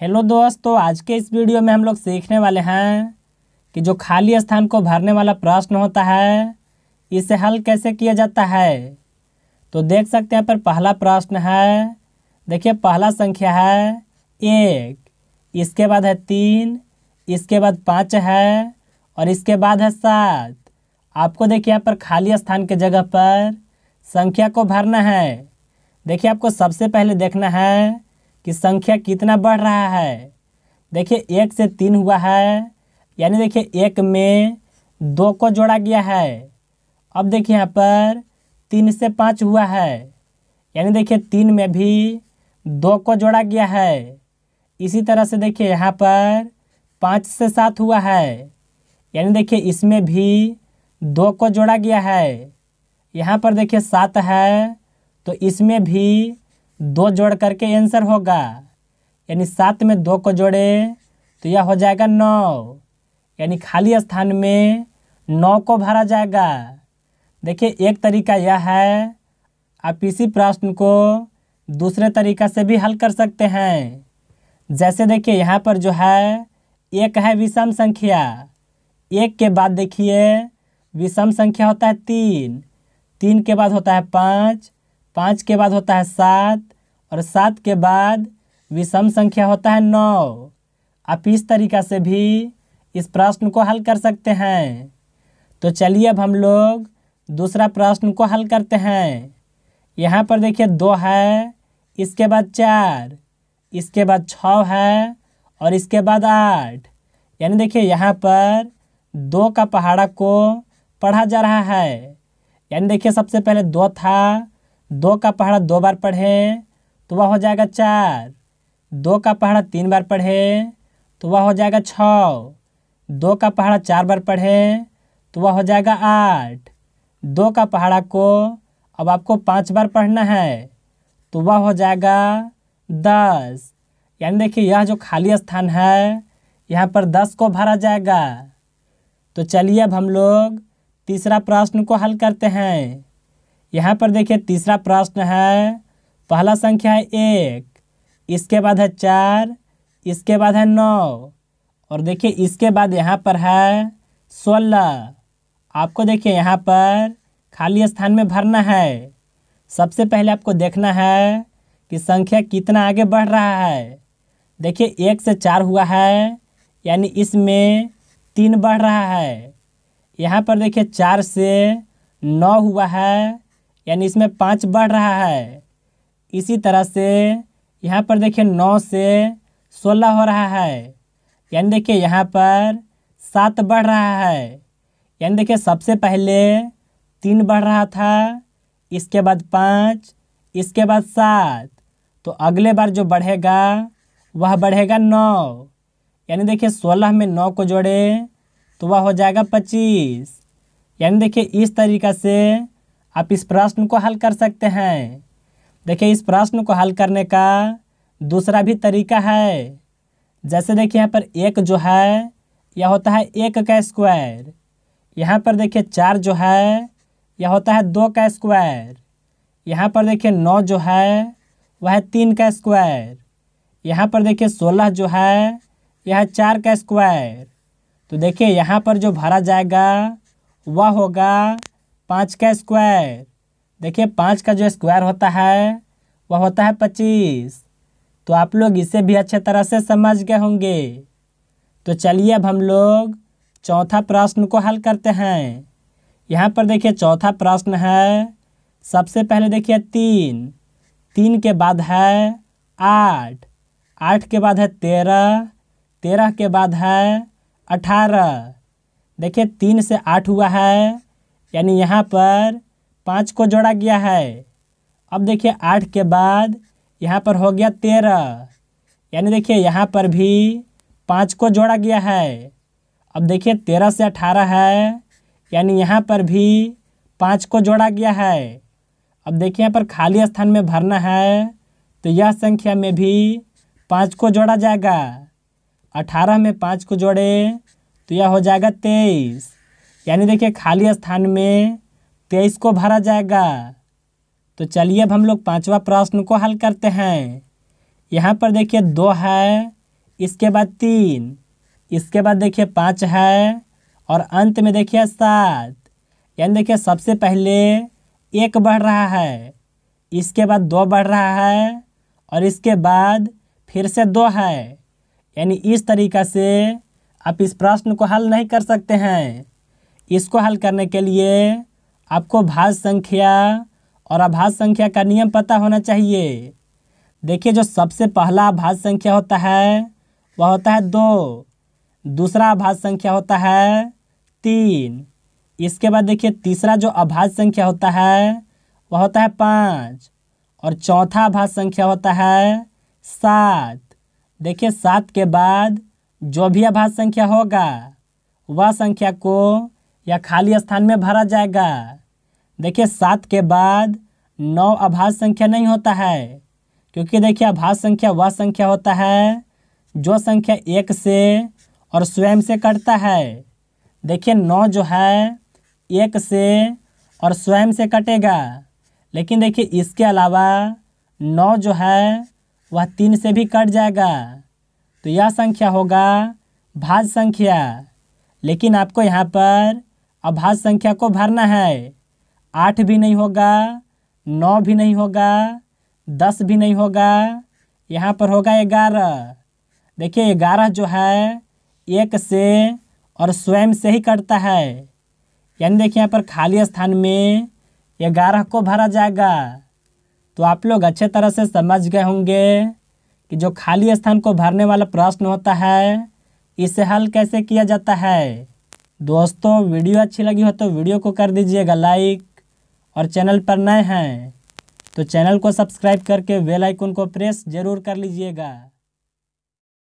hello दोस्तों तो आज के इस वीडियो में हम लोग सीखने वाले हैं कि जो खाली स्थान को भरने वाला प्रश्न होता है इसे हल कैसे किया जाता है तो देख सकते हैं पर पहला प्रश्न है देखिए पहला संख्या है एक इसके बाद है तीन इसके बाद पाँच है और इसके बाद है सात आपको देखिए यहाँ पर खाली स्थान के जगह पर संख्या को भरना है देखिए आपको सबसे पहले देखना है कि संख्या कितना बढ़ रहा है देखिए एक से तीन हुआ है यानी देखिए एक में दो को जोड़ा गया है अब देखिए यहाँ पर तीन से पाँच हुआ है यानी देखिए तीन में भी दो को जोड़ा गया है इसी तरह से देखिए यहाँ पर पाँच से सात हुआ है यानी देखिए इसमें भी दो को जोड़ा गया है यहाँ पर देखिए सात है तो इसमें भी दो जोड़ करके आंसर होगा यानी सात में दो को जोड़े तो यह हो जाएगा नौ यानी खाली स्थान में नौ को भरा जाएगा देखिए एक तरीका यह है आप इसी प्रश्न को दूसरे तरीका से भी हल कर सकते हैं जैसे देखिए यहाँ पर जो है एक है विषम संख्या एक के बाद देखिए विषम संख्या होता है तीन तीन के बाद होता है पाँच पाँच के बाद होता है सात और सात के बाद विषम संख्या होता है नौ आप इस तरीका से भी इस प्रश्न को हल कर सकते हैं तो चलिए अब हम लोग दूसरा प्रश्न को हल करते हैं यहाँ पर देखिए दो है इसके बाद चार इसके बाद छ है और इसके बाद आठ यानी देखिए यहाँ पर दो का पहाड़ा को पढ़ा जा रहा है यानी देखिए सबसे पहले दो था दो का पहाड़ा दो बार पढ़े तो वह हो जाएगा चार दो का पहाड़ा तीन बार पढ़े तो वह हो जाएगा छ दो का पहाड़ा चार बार पढ़े तो वह हो जाएगा आठ दो का पहाड़ा को अब आपको पाँच बार पढ़ना है तो वह हो जाएगा दस यानी देखिए यह जो खाली स्थान है यहाँ पर दस को भरा जाएगा तो चलिए अब हम लोग तीसरा प्रश्न को हल करते हैं यहाँ पर देखिए तीसरा प्रश्न है पहला संख्या है एक इसके बाद है चार इसके बाद है नौ और देखिए इसके बाद यहाँ पर है सोलह आपको देखिए यहाँ पर खाली स्थान में भरना है सबसे पहले आपको देखना है कि संख्या कितना आगे बढ़ रहा है देखिए एक से चार हुआ है यानी इसमें तीन बढ़ रहा है यहाँ पर देखिए चार से नौ हुआ है यानी इसमें पाँच बढ़ रहा है इसी तरह से यहाँ पर देखिए नौ से सोलह हो रहा है यानी देखिए यहाँ पर सात बढ़ रहा है यानी देखिए सबसे पहले तीन बढ़ रहा था इसके बाद पाँच इसके बाद सात तो अगले बार जो बढ़ेगा वह बढ़ेगा नौ यानी देखिए सोलह में नौ को जोड़े तो वह हो जाएगा पच्चीस यानी देखिए इस तरीक़ा से आप इस प्रश्न को हल कर सकते हैं देखिए इस प्रश्न को हल करने का दूसरा भी तरीका है जैसे देखिए यहाँ पर एक जो है यह होता है एक का स्क्वायर यहाँ पर देखिए चार जो है यह होता है दो का स्क्वायर यहाँ पर देखिए नौ जो है वह है तीन का स्क्वायर यहाँ पर देखिए सोलह जो है यह चार का स्क्वायर तो देखिए यहाँ पर जो भरा जाएगा वह होगा पाँच का स्क्वायर देखिए पाँच का जो स्क्वायर होता है वह होता है पच्चीस तो आप लोग इसे भी अच्छे तरह से समझ गए होंगे तो चलिए अब हम लोग चौथा प्रश्न को हल करते हैं यहाँ पर देखिए चौथा प्रश्न है सबसे पहले देखिए तीन तीन के बाद है आठ आठ के बाद है तेरह तेरह के बाद है अठारह देखिए तीन से आठ हुआ है यानी यहाँ पर पाँच को जोड़ा गया है अब देखिए आठ के बाद यहाँ पर हो गया तेरह यानी देखिए यहाँ पर भी पाँच को जोड़ा गया है अब देखिए तेरह से अठारह है यानी यहाँ पर भी पाँच को जोड़ा गया है अब देखिए यहाँ पर खाली स्थान में भरना है तो यह संख्या में भी पाँच को जोड़ा जाएगा अठारह में पाँच को जोड़े तो यह हो जाएगा तेईस यानी देखिए खाली स्थान में तेईस को भरा जाएगा तो चलिए अब हम लोग पाँचवा प्रश्न को हल करते हैं यहाँ पर देखिए दो है इसके बाद तीन इसके बाद देखिए पाँच है और अंत में देखिए सात यानी देखिए सबसे पहले एक बढ़ रहा है इसके बाद दो बढ़ रहा है और इसके बाद फिर से दो है यानी इस तरीक़ा से आप इस प्रश्न को हल नहीं कर सकते हैं इसको हल करने के लिए आपको भाज संख्या और अभाज संख्या का नियम पता होना चाहिए देखिए जो सबसे पहला अभाज संख्या होता है वह होता है दो दूसरा अभाज संख्या होता है तीन इसके बाद देखिए तीसरा जो अभाज संख्या होता है वह होता है पाँच और चौथा अभाज संख्या होता है सात देखिए सात के बाद जो भी अभाज संख्या होगा वह संख्या को या खाली स्थान में भरा जाएगा देखिए सात के बाद नौ अभाज संख्या नहीं होता है क्योंकि देखिए अभाज संख्या वह संख्या होता है जो संख्या एक से और स्वयं से कटता है देखिए नौ जो है एक से और स्वयं से कटेगा लेकिन देखिए इसके अलावा नौ जो है वह तीन से भी कट जाएगा तो यह संख्या होगा भाज संख्या लेकिन आपको यहाँ पर अभाज्य संख्या को भरना है आठ भी नहीं होगा नौ भी नहीं होगा दस भी नहीं होगा यहाँ पर होगा ग्यारह देखिए ग्यारह जो है एक से और स्वयं से ही कटता है यानी देखिए यहाँ पर खाली स्थान में ग्यारह को भरा जाएगा तो आप लोग अच्छे तरह से समझ गए होंगे कि जो खाली स्थान को भरने वाला प्रश्न होता है इसे हल कैसे किया जाता है दोस्तों वीडियो अच्छी लगी हो तो वीडियो को कर दीजिएगा लाइक और चैनल पर नए हैं तो चैनल को सब्सक्राइब करके बेल आइकन को प्रेस ज़रूर कर लीजिएगा